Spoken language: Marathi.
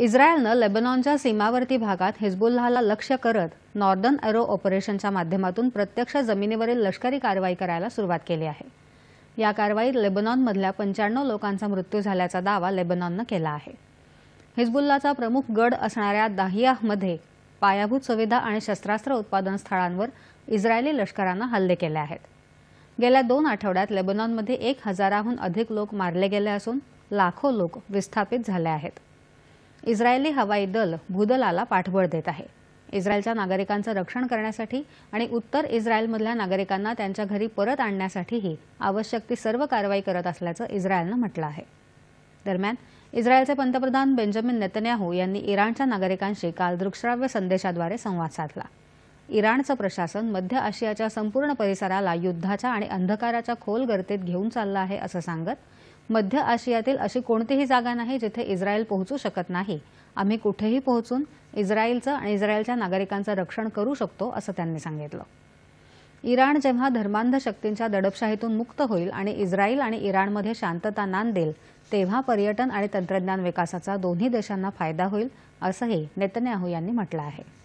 इस्रायलनं लेबनॉनच्या सीमावर्ती भागात हिजबुल्लाला लक्ष्य करत नॉर्दन एरो ऑपरेशनच्या माध्यमातून प्रत्यक्ष जमिनीवरील लष्करी कारवाई करायला सुरुवात केली आहे या कारवाईत लेबनॉनमधल्या पंच्याण्णव लोकांचा मृत्यू झाल्याचा दावा लेबनॉननं केला आहे हिजबुल्लाचा प्रमुख गड असणाऱ्या दाहियामध्ये पायाभूत सुविधा आणि शस्त्रास्त्र उत्पादन स्थळांवर इस्रायली लष्करानं हल्ले केले आहेत गेल्या दोन आठवड्यात लेबनॉनमध्ये एक हजाराहून अधिक लोक मारले गेले असून लाखो लोक विस्थापित झाले आहेत इस्रायली हवाई दल भूदलाला पाठबळ देत आहे इस्रायलच्या नागरिकांचं रक्षण करण्यासाठी आणि उत्तर इस्रायलमधल्या नागरिकांना त्यांच्या घरी परत आणण्यासाठीही आवश्यक ती सर्व कारवाई करत असल्याचं इस्रायलनं म्हटलं आहे दरम्यान इस्रायलचे पंतप्रधान बेंजामिन नेतन्याहू यांनी इराणच्या नागरिकांशी काल दृकश्राव्य संदेशाद्वारे संवाद साधला इराणचं प्रशासन मध्य आशियाच्या संपूर्ण परिसराला युद्धाच्या आणि अंधकाराच्या खोल गर्तेत घेऊन चाललं आहे असं सांगत मध्य आशियातील अशी कोणतीही जागा नाही जिथे इस्रायल पोहोचू शकत नाही आम्ही कुठेही पोहोचून इस्रायलचं आणि इस्रायलच्या नागरिकांचं रक्षण करू शकतो असं त्यांनी सांगितलं इराण जेव्हा धर्मांध शक्तींच्या दडपशाहीतून मुक्त होईल आणि इस्रायल आणि इराणमध्ये शांतता नांदेल तेव्हा पर्यटन आणि तंत्रज्ञान विकासाचा दोन्ही देशांना फायदा होईल असंही नेतन्याहू यांनी म्हटलं आहे